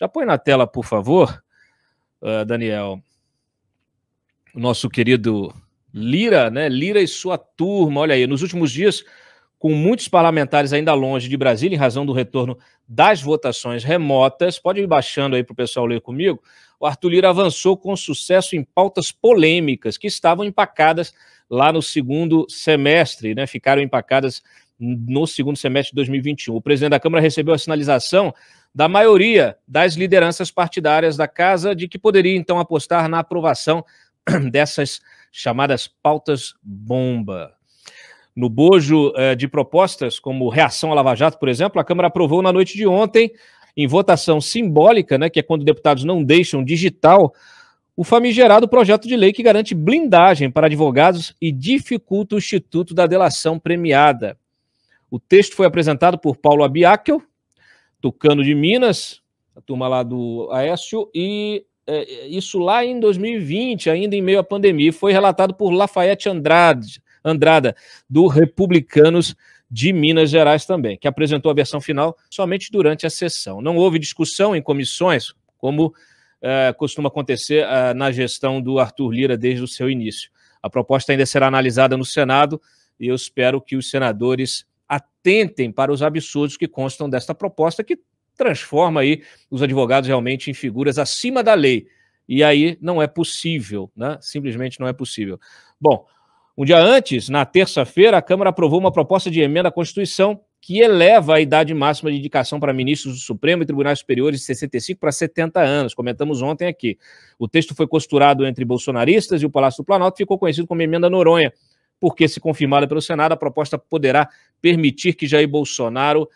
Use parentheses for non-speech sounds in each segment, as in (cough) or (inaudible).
Já põe na tela, por favor, uh, Daniel, o nosso querido Lira, né? Lira e sua turma. Olha aí, nos últimos dias, com muitos parlamentares ainda longe de Brasília, em razão do retorno das votações remotas, pode ir baixando aí para o pessoal ler comigo. O Arthur Lira avançou com sucesso em pautas polêmicas que estavam empacadas lá no segundo semestre, né? Ficaram empacadas no segundo semestre de 2021. O presidente da Câmara recebeu a sinalização da maioria das lideranças partidárias da casa de que poderia então apostar na aprovação (clears throat) dessas chamadas pautas bomba. No bojo eh, de propostas, como reação à Lava Jato, por exemplo, a Câmara aprovou na noite de ontem, em votação simbólica, né, que é quando deputados não deixam digital, o famigerado projeto de lei que garante blindagem para advogados e dificulta o instituto da delação premiada. O texto foi apresentado por Paulo Abiakel, Tucano de Minas, a turma lá do Aécio, e é, é isso lá em 2020, ainda em meio à pandemia, foi relatado por Lafayette Andrade, Andrada, do Republicanos de Minas Gerais também, que apresentou a versão final somente durante a sessão. Não houve discussão em comissões, como é, costuma acontecer é, na gestão do Arthur Lira desde o seu início. A proposta ainda será analisada no Senado e eu espero que os senadores atentem para os absurdos que constam desta proposta, que transforma aí os advogados realmente em figuras acima da lei. E aí não é possível, né? Simplesmente não é possível. Bom, um dia antes, na terça-feira, a Câmara aprovou uma proposta de emenda à Constituição que eleva a idade máxima de indicação para ministros do Supremo e Tribunais Superiores de 65 para 70 anos. Comentamos ontem aqui. O texto foi costurado entre bolsonaristas e o Palácio do Planalto ficou conhecido como Emenda Noronha porque, se confirmada pelo Senado, a proposta poderá permitir que Jair Bolsonaro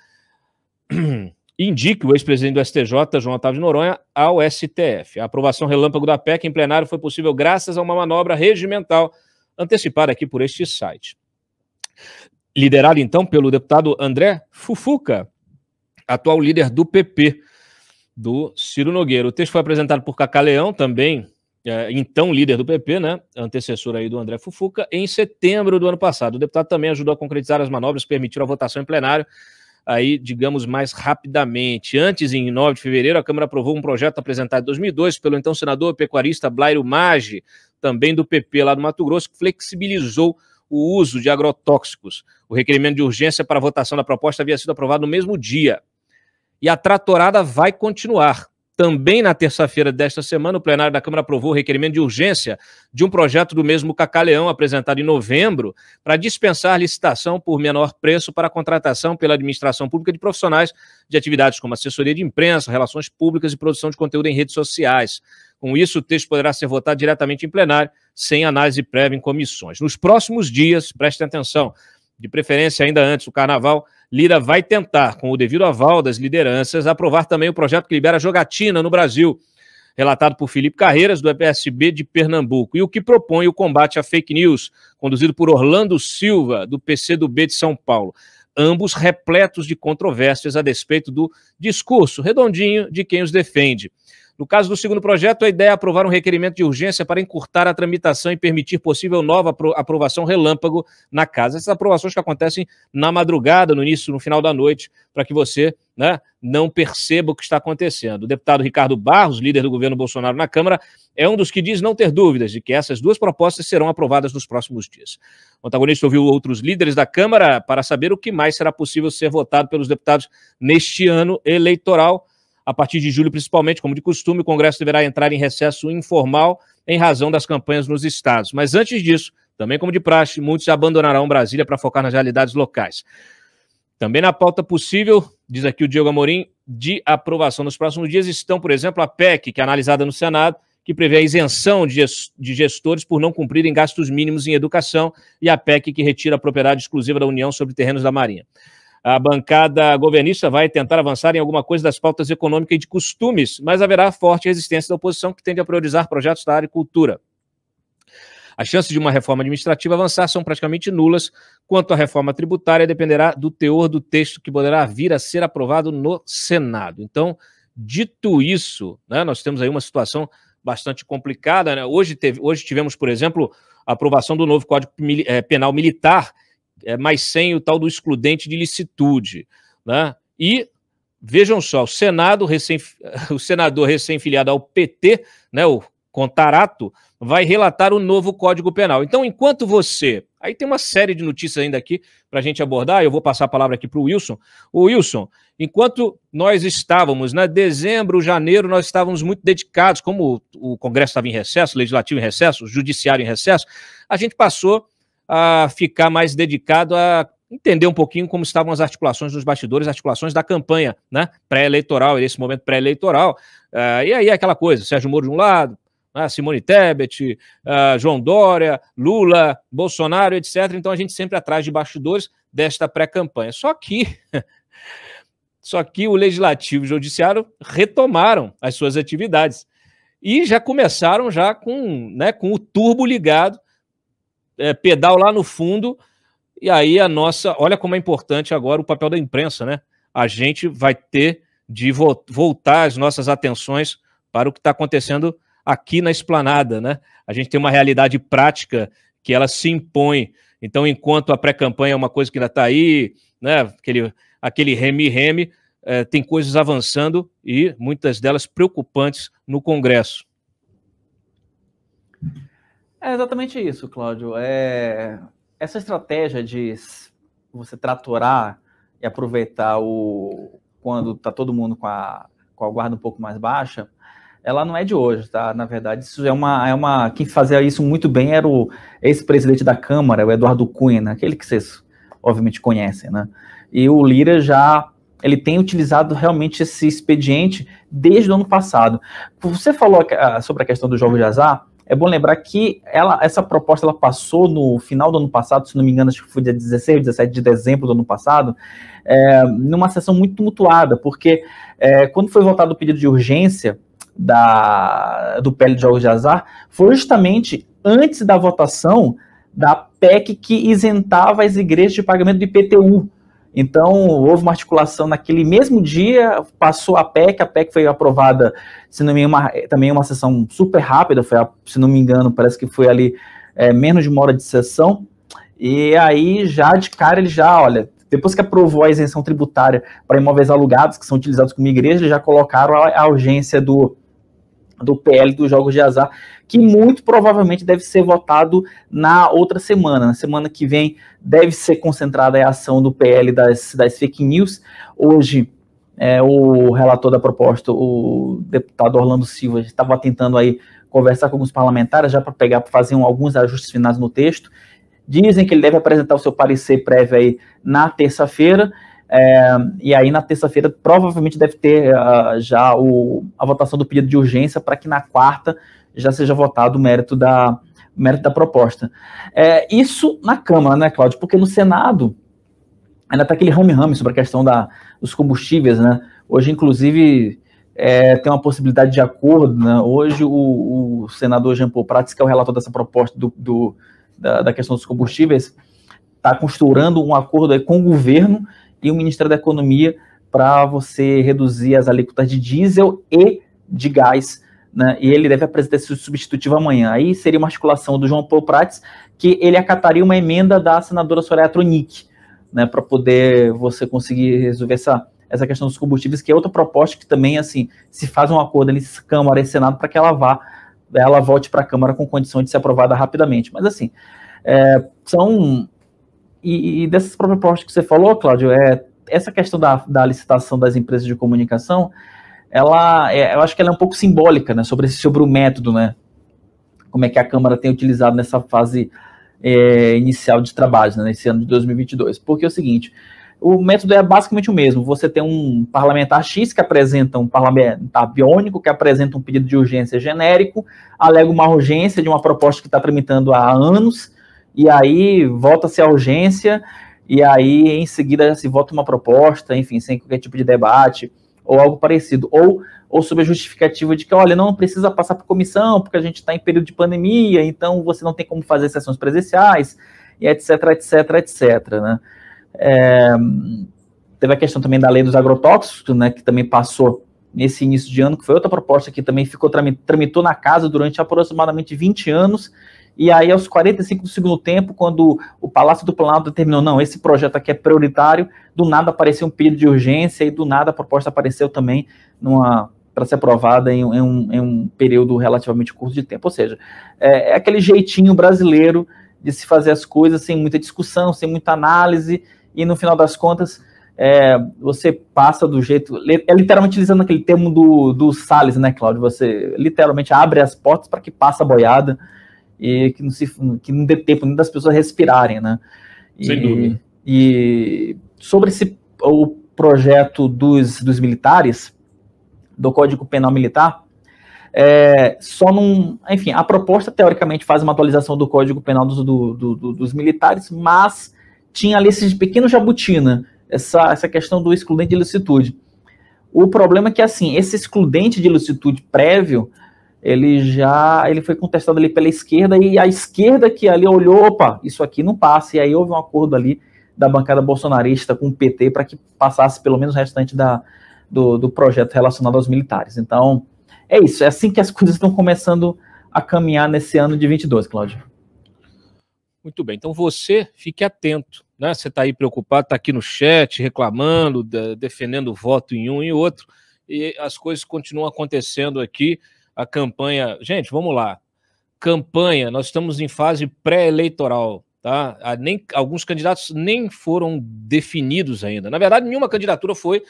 (clears throat) indique o ex-presidente do STJ, João Otávio de Noronha, ao STF. A aprovação relâmpago da PEC em plenário foi possível graças a uma manobra regimental antecipada aqui por este site. Liderado então pelo deputado André Fufuca, atual líder do PP, do Ciro Nogueira. O texto foi apresentado por Cacaleão, também é, então líder do PP, né, antecessor aí do André Fufuca, em setembro do ano passado. O deputado também ajudou a concretizar as manobras, permitiram a votação em plenário, aí, digamos, mais rapidamente. Antes, em 9 de fevereiro, a Câmara aprovou um projeto apresentado em 2002 pelo então senador pecuarista Blairo Maggi, também do PP lá do Mato Grosso, que flexibilizou o uso de agrotóxicos. O requerimento de urgência para a votação da proposta havia sido aprovado no mesmo dia. E a tratorada vai continuar. Também na terça-feira desta semana, o plenário da Câmara aprovou o requerimento de urgência de um projeto do mesmo Cacaleão, apresentado em novembro, para dispensar licitação por menor preço para a contratação pela administração pública de profissionais de atividades como assessoria de imprensa, relações públicas e produção de conteúdo em redes sociais. Com isso, o texto poderá ser votado diretamente em plenário, sem análise prévia em comissões. Nos próximos dias, prestem atenção, de preferência ainda antes do carnaval, Lira vai tentar, com o devido aval das lideranças, aprovar também o projeto que libera jogatina no Brasil, relatado por Felipe Carreiras, do EPSB de Pernambuco, e o que propõe o combate à fake news, conduzido por Orlando Silva, do PCdoB de São Paulo. Ambos repletos de controvérsias a despeito do discurso redondinho de quem os defende. No caso do segundo projeto, a ideia é aprovar um requerimento de urgência para encurtar a tramitação e permitir possível nova aprovação relâmpago na casa. Essas aprovações que acontecem na madrugada, no início, no final da noite, para que você né, não perceba o que está acontecendo. O deputado Ricardo Barros, líder do governo Bolsonaro na Câmara, é um dos que diz não ter dúvidas de que essas duas propostas serão aprovadas nos próximos dias. O antagonista ouviu outros líderes da Câmara para saber o que mais será possível ser votado pelos deputados neste ano eleitoral. A partir de julho, principalmente, como de costume, o Congresso deverá entrar em recesso informal em razão das campanhas nos estados. Mas antes disso, também como de praxe, muitos abandonarão Brasília para focar nas realidades locais. Também na pauta possível, diz aqui o Diego Amorim, de aprovação nos próximos dias estão, por exemplo, a PEC, que é analisada no Senado, que prevê a isenção de gestores por não cumprirem gastos mínimos em educação, e a PEC, que retira a propriedade exclusiva da União sobre terrenos da Marinha. A bancada governista vai tentar avançar em alguma coisa das pautas econômicas e de costumes, mas haverá forte resistência da oposição que tende a priorizar projetos da área e cultura. As chances de uma reforma administrativa avançar são praticamente nulas. Quanto à reforma tributária, dependerá do teor do texto que poderá vir a ser aprovado no Senado. Então, dito isso, né, nós temos aí uma situação bastante complicada. Né? Hoje, teve, hoje tivemos, por exemplo, a aprovação do novo Código eh, Penal Militar, é mas sem o tal do excludente de licitude. Né? E vejam só, o Senado, recém, (laughs) o senador recém-filiado ao PT, né, o Contarato, vai relatar o novo Código Penal. Então, enquanto você. Aí tem uma série de notícias ainda aqui para a gente abordar. Eu vou passar a palavra aqui para o Wilson. O Wilson, enquanto nós estávamos, né, dezembro, janeiro, nós estávamos muito dedicados, como o Congresso estava em recesso, o Legislativo em recesso, o Judiciário em recesso, a gente passou a ficar mais dedicado a entender um pouquinho como estavam as articulações dos bastidores, articulações da campanha né, pré-eleitoral, nesse momento pré-eleitoral. Uh, e aí aquela coisa, Sérgio Moro de um lado, né? Simone Tebet, uh, João Dória, Lula, Bolsonaro, etc. Então a gente sempre atrás de bastidores desta pré-campanha. Só que... (laughs) Só que o Legislativo e o Judiciário retomaram as suas atividades e já começaram já com, né, com o turbo ligado é, pedal lá no fundo. E aí a nossa. Olha como é importante agora o papel da imprensa, né? A gente vai ter de vo voltar as nossas atenções para o que está acontecendo aqui na esplanada, né? A gente tem uma realidade prática que ela se impõe. Então, enquanto a pré-campanha é uma coisa que ainda está aí, né? Aquele, aquele reme-reme, é, tem coisas avançando e muitas delas preocupantes no Congresso. É exatamente isso, Cláudio. É... Essa estratégia de você tratorar e aproveitar o quando está todo mundo com a, com a guarda um pouco mais baixa, ela não é de hoje, tá? Na verdade, isso é uma. É uma quem fazia isso muito bem era o ex-presidente da Câmara, o Eduardo Cunha, né? aquele que vocês obviamente conhecem, né? E o Lira já ele tem utilizado realmente esse expediente desde o ano passado. Você falou sobre a questão do jogo de azar. É bom lembrar que ela, essa proposta ela passou no final do ano passado, se não me engano, acho que foi dia 16, 17 de dezembro do ano passado, é, numa sessão muito tumultuada, porque é, quando foi votado o pedido de urgência da, do PL de Jogos de Azar, foi justamente antes da votação da PEC que isentava as igrejas de pagamento de IPTU. Então, houve uma articulação naquele mesmo dia, passou a PEC, a PEC foi aprovada, se não me engano, também uma sessão super rápida, foi, se não me engano, parece que foi ali é, menos de uma hora de sessão, e aí já de cara ele já, olha, depois que aprovou a isenção tributária para imóveis alugados, que são utilizados como igreja, eles já colocaram a, a urgência do, do PL dos jogos de azar, que muito provavelmente deve ser votado na outra semana. Na semana que vem deve ser concentrada a ação do PL das, das fake news. Hoje, é, o relator da proposta, o deputado Orlando Silva, estava tentando aí conversar com alguns parlamentares já para pegar, para fazer um, alguns ajustes finais no texto. Dizem que ele deve apresentar o seu parecer prévio aí na terça-feira é, e aí, na terça-feira, provavelmente deve ter uh, já o, a votação do pedido de urgência para que na quarta já seja votado o mérito da, mérito da proposta. É, isso na Câmara, né, Cláudio? Porque no Senado ainda está aquele rame-rame sobre a questão da, dos combustíveis, né? Hoje, inclusive, é, tem uma possibilidade de acordo, né? Hoje, o, o senador Jean Paul Prats, que é o relator dessa proposta do, do da, da, questão dos combustíveis, está costurando um acordo com o governo e o Ministério da Economia para você reduzir as alíquotas de diesel e de gás. Né, e ele deve apresentar esse substitutivo amanhã. Aí seria uma articulação do João Paulo Prates, que ele acataria uma emenda da senadora Soraya Tronic, né, para poder você conseguir resolver essa, essa questão dos combustíveis, que é outra proposta que também, assim, se faz um acordo ali, Câmara e Senado, para que ela vá, ela volte para a Câmara com condição de ser aprovada rapidamente. Mas, assim, é, são e, e dessas próprias propostas que você falou, Cláudio, é, essa questão da, da licitação das empresas de comunicação, ela, é, eu acho que ela é um pouco simbólica, né, sobre, esse, sobre o método, né, como é que a Câmara tem utilizado nessa fase é, inicial de trabalho, né, nesse ano de 2022, porque é o seguinte, o método é basicamente o mesmo, você tem um parlamentar X que apresenta um parlamentar biônico, que apresenta um pedido de urgência genérico, alega uma urgência de uma proposta que está tramitando há anos, e aí volta-se à urgência, e aí em seguida se vota uma proposta, enfim, sem qualquer tipo de debate ou algo parecido. Ou, ou sob a justificativa de que, olha, não precisa passar por comissão, porque a gente está em período de pandemia, então você não tem como fazer sessões presenciais, e etc, etc, etc. Né? É, teve a questão também da lei dos agrotóxicos, né, que também passou nesse início de ano, que foi outra proposta que também ficou tramitou na casa durante aproximadamente 20 anos, e aí, aos 45 do segundo tempo, quando o Palácio do Planalto determinou, não, esse projeto aqui é prioritário, do nada apareceu um pedido de urgência e do nada a proposta apareceu também para ser aprovada em, em, um, em, um, período relativamente curto de tempo. Ou seja, é, é aquele jeitinho brasileiro de se fazer as coisas sem muita discussão, sem muita análise, e no final das contas é, você passa do jeito. É literalmente utilizando aquele termo do, do Salles, né, Cláudio? Você literalmente abre as portas para que passe a boiada e que não, se, que não dê tempo nem das pessoas respirarem, né? E, Sem dúvida. E sobre esse, o projeto dos, dos militares, do Código Penal Militar, é, só não. Enfim, a proposta teoricamente faz uma atualização do Código Penal dos, do, do, dos militares, mas tinha ali esse pequeno jabutina, né? essa, essa questão do excludente de ilicitude. O problema é que, assim, esse excludente de ilicitude prévio ele já ele foi contestado ali pela esquerda e a esquerda que ali olhou, opa, isso aqui não passa, e aí houve um acordo ali da bancada bolsonarista com o PT para que passasse pelo menos o restante da, do, do, projeto relacionado aos militares. Então, é isso, é assim que as (laughs) coisas estão começando a caminhar nesse ano de 22, Cláudio. Muito bem, então você fique atento, né? Você está aí preocupado, está aqui no chat reclamando, defendendo o voto em um e outro, e as coisas continuam acontecendo aqui a campanha. Gente, vamos lá. Campanha, nós estamos em fase pré-eleitoral, tá? Nem, alguns candidatos nem foram definidos ainda. Na verdade, nenhuma candidatura foi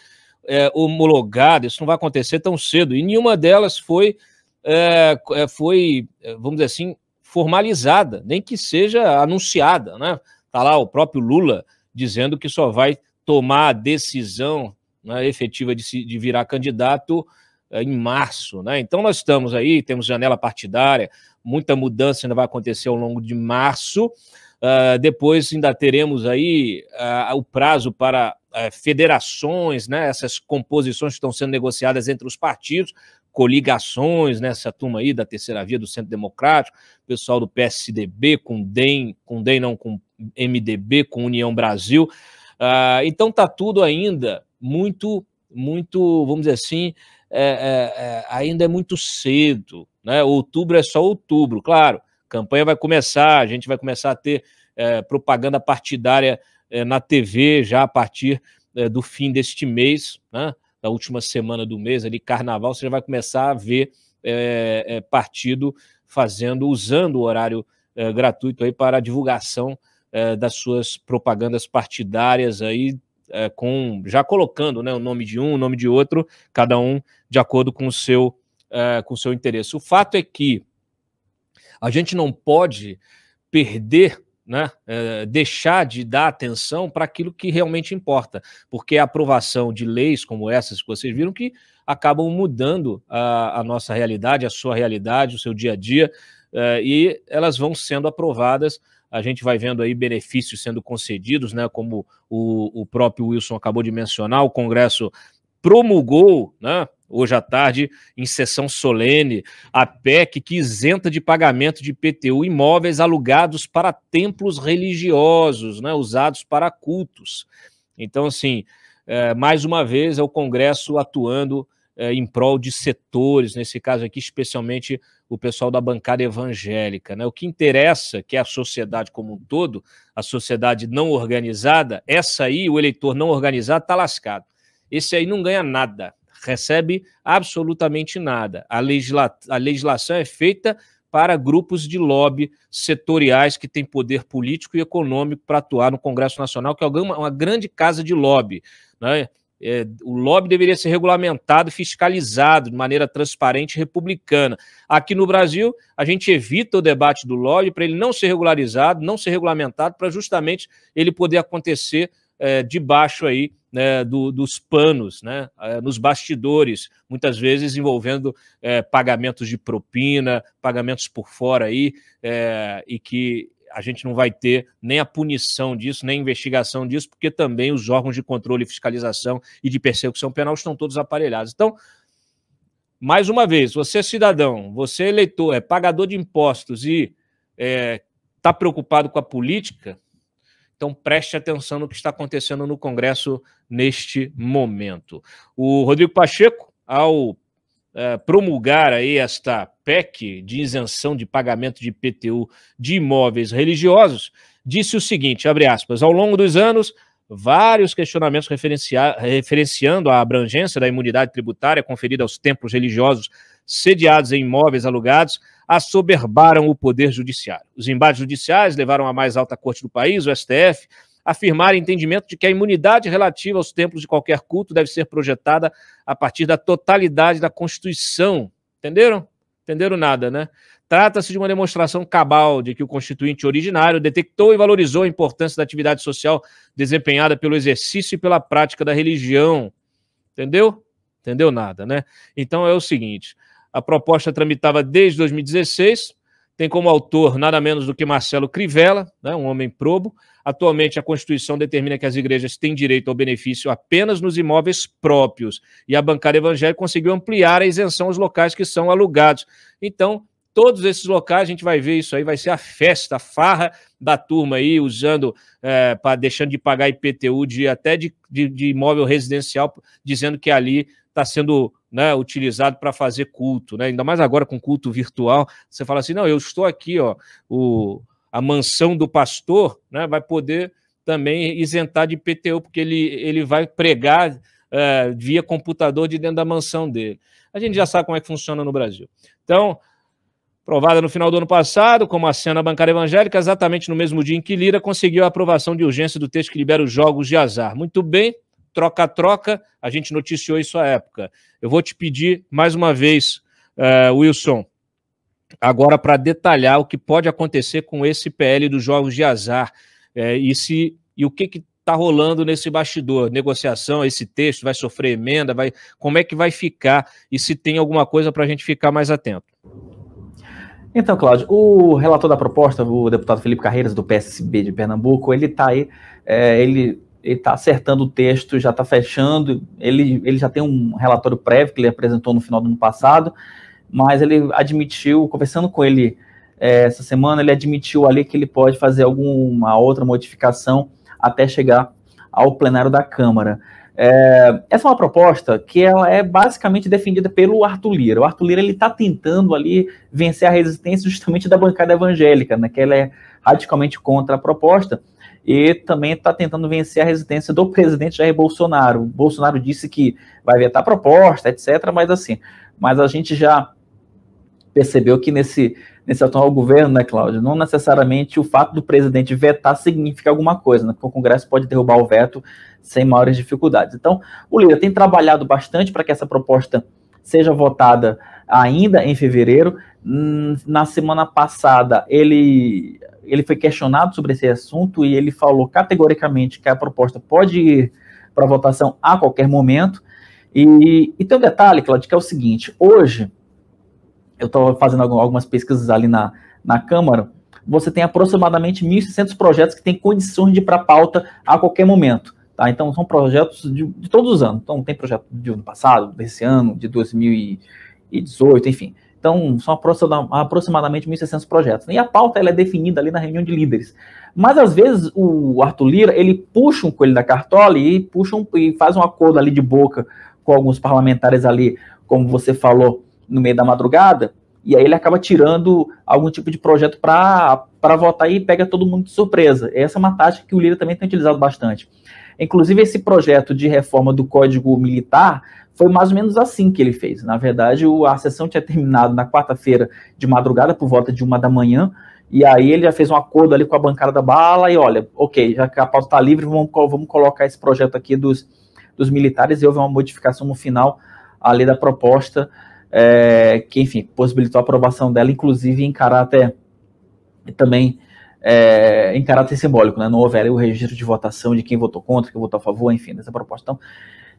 é, homologada, isso não vai acontecer tão cedo, e nenhuma delas foi, é, é foi é, vamos dizer assim, formalizada, nem que seja anunciada, né? Tá lá o próprio Lula dizendo que só vai tomar a decisão né, efetiva de, se, de virar candidato eh, em março, né? Então nós estamos aí, temos janela partidária, muita mudança ainda vai acontecer ao longo de março. Uh, depois ainda teremos aí uh, o prazo para uh, federações, né? Essas composições que estão sendo negociadas entre os partidos, coligações, né? Essa turma aí da terceira via do Centro Democrático, pessoal do PSDB com DEM, com DEM não, com MDB, com União Brasil. Ah, então tá tudo ainda muito muito, vamos dizer assim, é, é, é, ainda é muito cedo. Né? Outubro é só outubro, claro. Campanha vai começar, a gente vai começar a ter é, propaganda partidária é, na TV já a partir do fim deste mês, né? da última semana do mês, ali, carnaval, você já vai começar a ver partido fazendo, usando o horário gratuito aí para a divulgação das suas propagandas partidárias aí é, com já colocando né, o nome de um, o nome de outro, cada um de acordo com o seu, é, com o seu interesse. O fato é que a gente não pode perder, né, é, deixar de dar atenção para aquilo que realmente importa, porque é a aprovação de leis como essas que vocês viram que acabam mudando a, a nossa realidade, a sua realidade, o seu dia a dia, é, e elas vão sendo aprovadas a gente vai vendo aí benefícios sendo concedidos, né? Como o, o próprio Wilson acabou de mencionar, o Congresso promulgou, né? Hoje à tarde, em sessão solene, a PEC que isenta de pagamento de PTU imóveis alugados para templos religiosos, né, usados para cultos. Então, assim, é, mais uma vez é o Congresso atuando é, em prol de setores, nesse caso aqui, especialmente o pessoal da bancada evangélica. Né? O que interessa, que é a sociedade como um todo, a sociedade não organizada, essa aí, o eleitor não organizado, está lascado. Esse aí não ganha nada, recebe absolutamente nada. A, legisla a legislação é feita para grupos de lobby setoriais que têm poder político e econômico para atuar no Congresso Nacional, que é uma grande casa de lobby. Né? É, o lobby deveria ser regulamentado, fiscalizado de maneira transparente e republicana. Aqui no Brasil, a gente evita o debate do lobby para ele não ser regularizado, não ser regulamentado, para justamente ele poder acontecer é, debaixo aí né, do, dos panos, né, é, nos bastidores, muitas vezes envolvendo é, pagamentos de propina, pagamentos por fora aí, é, e que a gente não vai ter nem a punição disso, nem a investigação disso, porque também os órgãos de controle, fiscalização e de persecução penal estão todos aparelhados. Então, mais uma vez, você é cidadão, você é eleitor, é pagador de impostos e está é, tá preocupado com a política, então preste atenção no que está acontecendo no Congresso neste momento. O Rodrigo Pacheco, ao eh, promulgar aí esta PEC de isenção de pagamento de PTU de imóveis religiosos, disse o seguinte, abre aspas, ao longo dos anos, vários questionamentos referenciando a abrangência da imunidade tributária conferida aos templos religiosos sediados em imóveis alugados assoberbaram o poder judiciário. Os embates judiciais levaram à mais alta corte do país, o STF, afirmar entendimento de que a imunidade relativa aos templos de qualquer culto deve ser projetada a partir da totalidade da Constituição. Entenderam? Entenderam nada, né? Trata-se de uma demonstração cabal de que o constituinte originário detectou e valorizou a importância da atividade social desempenhada pelo exercício e pela prática da religião. Entendeu? Entendeu nada, né? Então é o seguinte: a proposta tramitava desde 2016 tem como autor nada menos do que Marcelo Crivella, né, um homem probo. Atualmente, a Constituição determina que as igrejas têm direito ao benefício apenas nos imóveis próprios. E a bancada evangélica conseguiu ampliar a isenção aos locais que são alugados. Então, todos esses locais, a gente vai ver isso aí, vai ser a festa, a farra da turma aí, usando, é, eh, pra, deixando de pagar IPTU de, até de, de, de imóvel residencial, dizendo que ali está sendo né, utilizado para fazer culto, né? ainda mais agora com culto virtual. Você fala assim: não, eu estou aqui, ó, o, a mansão do pastor né, vai poder também isentar de PTU, porque ele, ele vai pregar é, via computador de dentro da mansão dele. A gente já sabe como é que funciona no Brasil. Então, aprovada no final do ano passado, como a cena bancária evangélica, exatamente no mesmo dia em que Lira conseguiu a aprovação de urgência do texto que libera os jogos de azar. Muito bem, troca-troca, a gente noticiou isso à época. Eu vou te pedir mais uma vez, uh, Wilson, agora para detalhar o que pode acontecer com esse PL dos jogos de azar eh, e, se, e o que está rolando nesse bastidor, negociação, esse texto vai sofrer emenda, vai, como é que vai ficar e se tem alguma coisa para a gente ficar mais atento. Então, Cláudio, o relator da proposta, o deputado Felipe Carreiras, do PSB de Pernambuco, ele está aí, é, ele ele está acertando o texto, já está fechando. Ele, ele já tem um relatório prévio que ele apresentou no final do ano passado, mas ele admitiu, conversando com ele é, essa semana, ele admitiu ali que ele pode fazer alguma outra modificação até chegar ao plenário da Câmara. É, essa é uma proposta que ela é basicamente defendida pelo Arthur Lira. O Arthur Lira ele está tentando ali vencer a resistência justamente da bancada evangélica, né, que ela é radicalmente contra a proposta e também está tentando vencer a resistência do presidente Jair Bolsonaro. O Bolsonaro disse que vai vetar a proposta, etc., mas assim, mas a gente já percebeu que nesse, nesse atual governo, né, Cláudio, não necessariamente o fato do presidente vetar significa alguma coisa, né, porque o Congresso pode derrubar o veto sem maiores dificuldades. Então, o Lira tem trabalhado bastante para que essa proposta seja votada ainda em fevereiro. Hum, na semana passada, ele ele foi questionado sobre esse assunto e ele falou categoricamente que a proposta pode ir para votação a qualquer momento. E, e tem um detalhe, Claudio, que é o seguinte: hoje, eu estava fazendo algumas pesquisas ali na, na Câmara, você tem aproximadamente 1.600 projetos que têm condições de ir para pauta a qualquer momento. Tá? Então, são projetos de, de todos os anos. Então, tem projeto de ano passado, desse ano, de 2018, enfim. Então, são aproximadamente 1.600 projetos. E a pauta ela é definida ali na reunião de líderes. Mas, às vezes, o Arthur Lira, ele puxa um coelho da cartola e, puxa um, e faz um acordo ali de boca com alguns parlamentares ali, como você falou, no meio da madrugada, e aí ele acaba tirando algum tipo de projeto para votar e pega todo mundo de surpresa. Essa é uma tática que o Lira também tem utilizado bastante. Inclusive, esse projeto de reforma do Código Militar foi mais ou menos assim que ele fez. Na verdade, a sessão tinha terminado na quarta-feira de madrugada, por volta de uma da manhã, e aí ele já fez um acordo ali com a bancada da bala e olha, ok, já que a pauta está livre, vamos, vamos colocar esse projeto aqui dos, dos militares e houve uma modificação no final ali da proposta, é, que, enfim, possibilitou a aprovação dela, inclusive em caráter também é, em caráter simbólico, né? Não houver o registro de votação de quem votou contra, quem votou a favor, enfim, dessa proposta. Então,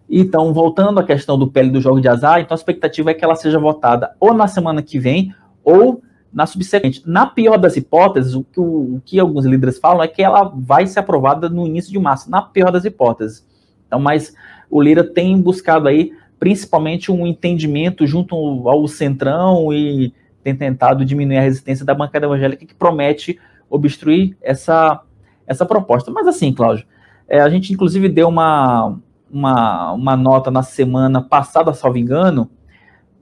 então, voltando à questão do PL do jogo de azar, então a expectativa é que ela seja votada ou na semana que vem ou na subsequente. Na pior das hipóteses, o que, o, o que alguns líderes falam é que ela vai ser aprovada no início de março, na pior das hipóteses. Então, mas o Lira tem buscado aí principalmente um entendimento junto ao Centrão e tem tentado diminuir a resistência da bancada evangélica que promete obstruir essa, essa proposta. Mas assim, Cláudio, é, a gente inclusive deu uma, uma, uma nota na semana passada, salvo engano,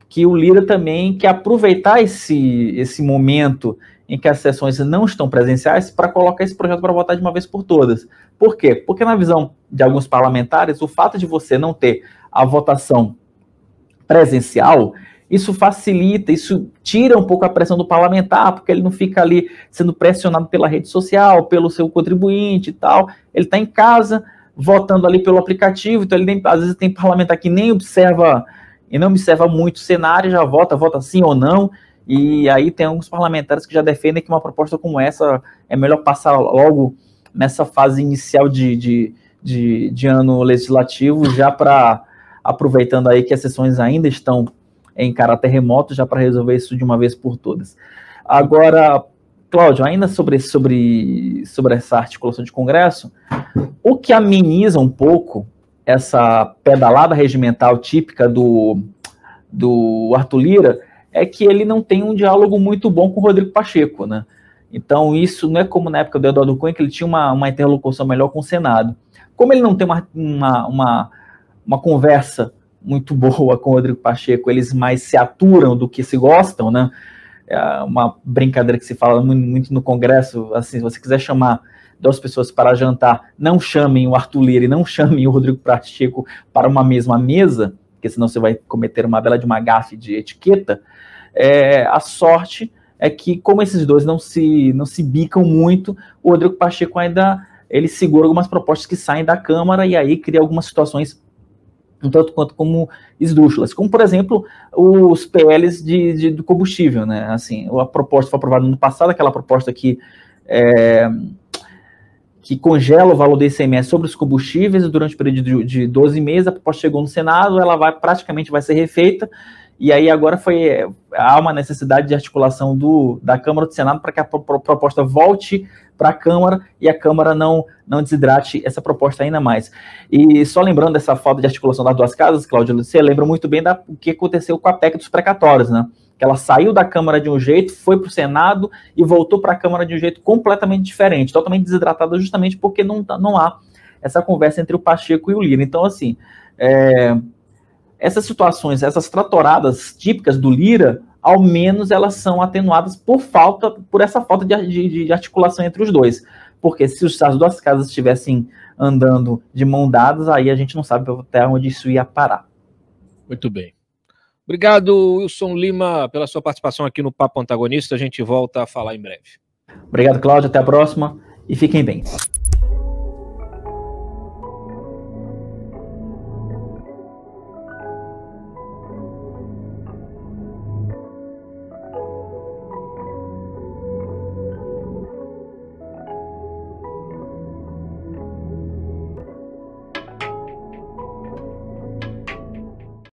que o Lira também quer aproveitar esse, esse momento em que as sessões não estão presenciais para colocar esse projeto para votar de uma vez por todas. Por quê? Porque, na visão de alguns parlamentares, o fato de você não ter a votação presencial isso facilita, isso tira um pouco a pressão do parlamentar, porque ele não fica ali sendo pressionado pela rede social, pelo seu contribuinte e tal. Ele está em casa, votando ali pelo aplicativo, então ele nem, às vezes tem parlamentar que nem observa e não observa muito o cenário, já vota, vota sim ou não. E aí tem alguns parlamentares que já defendem que uma proposta como essa é melhor passar logo nessa fase inicial de, de, de, de ano legislativo, já para aproveitando aí que as sessões ainda estão em caráter remoto, já para resolver isso de uma vez por todas. Agora, Cláudio, ainda sobre, sobre, sobre essa articulação de Congresso, o que ameniza um pouco essa pedalada regimental típica do, do Arthur Lira é que ele não tem um diálogo muito bom com o Rodrigo Pacheco, né? Então, isso não é como na época do Eduardo Cunha, que ele tinha uma, uma interlocução melhor com o Senado. Como ele não tem uma, uma, uma, uma conversa muito boa com o Rodrigo Pacheco, eles mais se aturam do que se gostam, né? É uma brincadeira que se fala muito, no Congresso, assim, se você quiser chamar duas pessoas para jantar, não chamem o Arthur Lira e não (laughs) chamem o Rodrigo Pacheco para uma mesma mesa, porque senão você vai cometer uma bela de uma gafe de etiqueta. É, a sorte é que, como esses dois não se, não se bicam muito, o Rodrigo Pacheco ainda ele segura algumas propostas que saem da Câmara e aí cria algumas situações um tanto quanto como esdrúxulas, como por exemplo os PLs de, de, do combustível, né? Assim, a proposta foi aprovada no passado, aquela proposta que é, que congela o valor do ICMS sobre os combustíveis durante o período de, de 12 meses, a proposta chegou no Senado, ela vai praticamente vai ser refeita, e aí agora foi há uma necessidade de articulação do, da Câmara do Senado para que a proposta volte para a Câmara e a Câmara não, não desidrate essa proposta ainda mais. E só lembrando dessa falta de articulação das duas casas, Cláudio, você lembra muito bem da, o que aconteceu com a PEC dos precatórios, né? Que ela saiu da Câmara de um jeito, foi para o Senado e voltou para a Câmara de um jeito completamente diferente, totalmente desidratada, justamente porque não, tá, não há essa conversa entre o Pacheco e o Lira. Então, assim, é, essas situações, essas tratoradas típicas do Lira, ao menos elas são atenuadas por falta, por essa falta de, de, de articulação entre os dois. Porque se as duas casas estivessem andando de mão dadas, aí a gente não sabe até onde isso ia parar. Muito bem. Obrigado, Wilson Lima, pela sua participação aqui no Papo Antagonista. A gente volta a falar em breve. Obrigado, Cláudio. Até a próxima e fiquem bem.